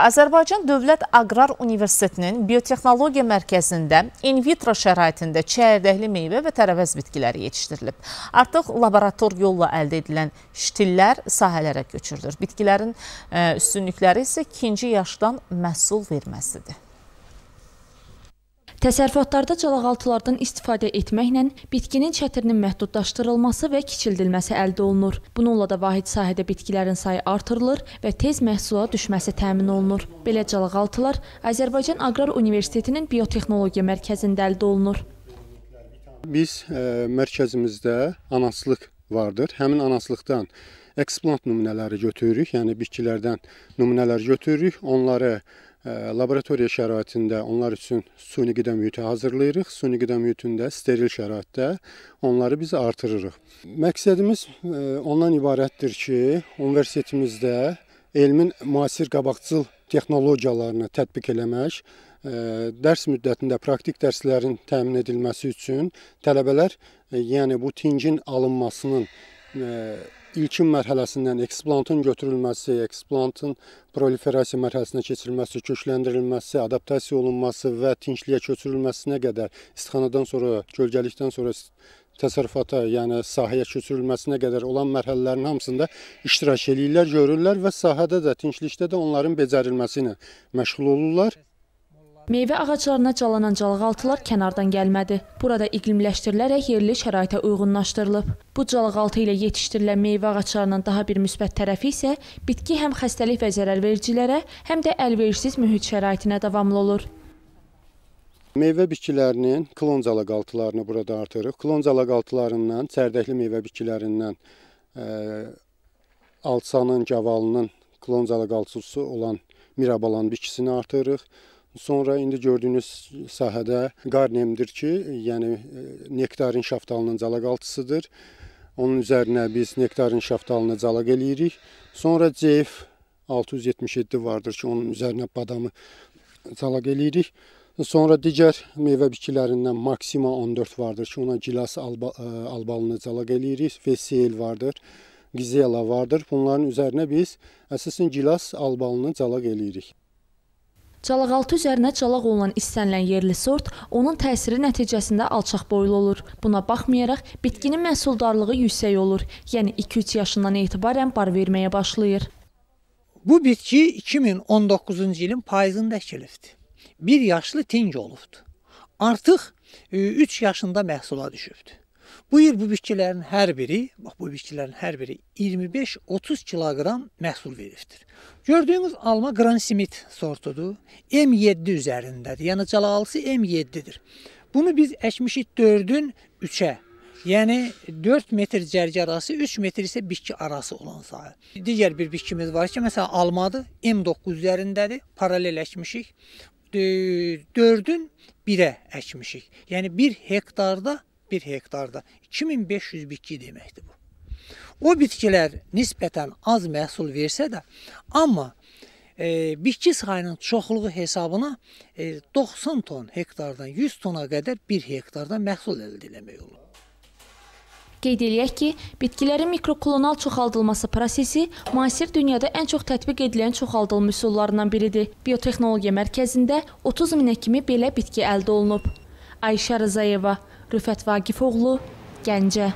Azərbaycan Dövlət Aqrar Universitetinin Biotexnologiya Mərkəzində in vitro şəraitində çəyirdəkli meyvə və tərəvəz bitkiləri yetişdirilib. Artıq laborator yolla əldə edilən ştillər sahələrə köçürülür. Bitkilərin e, üstünlükləri isə ikinci yaşdan məhsul verməsidir. Təsərrüfatlarda çalağaltılardan istifadə etməklə bitkinin çətirinin məhdudlaşdırılması və kiçildilməsi əldə olunur. Bununla da vahid sahədə bitkilərin sayı artırılır və tez məhsula düşməsi təmin olunur. Belə çalağaltılar Azərbaycan Aqrar Universitetinin biotexnologiya mərkəzində əldə olunur. Biz ə, e, mərkəzimizdə anaslıq vardır. Həmin anaslıqdan eksplant nümunələri götürürük, yəni bitkilərdən nümunələr götürürük, onları laboratoriya şəraitində onlar üçün suni qidə mühiti hazırlayırıq. Suni qidə mühitində steril şəraitdə onları biz artırırıq. Məqsədimiz ondan ibarətdir ki, universitetimizdə elmin müasir qabaqcıl texnologiyalarını tətbiq eləmək, dərs müddətində praktik dərslərin təmin edilməsi üçün tələbələr, yəni bu tingin alınmasının ilkin mərhələsindən eksplantın götürülməsi, eksplantın proliferasiya mərhələsinə keçirilməsi, kökləndirilməsi, adaptasiya olunması və tinkliyə köçürülməsinə qədər istixanadan sonra, gölgəlikdən sonra təsərrüfata, yəni sahəyə köçürülməsinə qədər olan mərhələlərin hamısında iştirak eləyirlər, görürlər və sahədə də, tinklikdə də onların becərilməsi ilə məşğul olurlar. Meyvə ağaclarına calanan calğaltılar kənardan gəlmədi. Burada iqlimləşdirilərək yerli şəraitə uyğunlaşdırılıb. Bu calğaltı ilə yetişdirilən meyvə ağaclarının daha bir müsbət tərəfi isə bitki həm xəstəlik və zərərvericilərə, həm də əlverişsiz mühit şəraitinə davamlı olur. Meyvə bitkilərinin kloncalıqaltılarını burada artırırıq. Kloncalıqaltılarından, çərdəkli meyvə bitkilərindən ə, e, alçanın, gavalının kloncalıqaltısı olan mirabalan bitkisini artırırıq. Sonra indi gördüyünüz sahədə qarnemdir ki, yəni e, nektarın şaftalının calaqaltısıdır. Onun üzərinə biz nektarın şaftalını calaq eləyirik. Sonra CF 677 vardır ki, onun üzərinə badamı calaq eləyirik. Sonra digər meyvə bitkilərindən Maxima 14 vardır ki, ona gilas alba, e, albalını calaq eləyirik. Vesel vardır, Gizela vardır. Bunların üzərinə biz əsasən gilas albalını calaq eləyirik. Çalağaltı üzərinə çalaq olunan istənilən yerli sort onun təsiri nəticəsində alçaq boylu olur. Buna baxmayaraq bitkinin məhsuldarlığı yüksək olur. Yəni 2-3 yaşından etibarən bar verməyə başlayır. Bu bitki 2019-cu ilin payızında əkilibdi. 1 yaşlı tinc olubdu. Artıq 3 e, yaşında məhsula düşübdü. Bu il bu bitkilərin hər biri, bax bu bitkilərin hər biri 25-30 kiloqram məhsul veribdir. Gördüyünüz alma gransimit sortudur. M7 üzərindədir. Yəni calalısı M7-dir. Bunu biz əkmişik 4-ün 3-ə Yəni 4 metr cərgə arası, 3 metr isə bitki arası olan sahə. Digər bir bitkimiz var ki, məsələn almadır, M9 üzərindədir, paralel əkmişik. 4-ün 1-ə əkmişik. Yəni 1 hektarda 1 hektarda 2500 bitki deməkdir bu. O bitkilər nisbətən az məhsul versə də, amma e, bitki sayının çoxluğu hesabına e, 90 ton hektardan 100 tona qədər 1 hektardan məhsul əldə etmək olur. Qeyd eləyək ki, bitkilərin mikroklonal çoxaldılması prosesi müasir dünyada ən çox tətbiq edilən çoxaldılma üsullarından biridir. Biotexnologiya mərkəzində 30 minə kimi belə bitki əldə olunub. Ayşə Rızayeva, Rüfət Vaqifoğlu, Gəncə.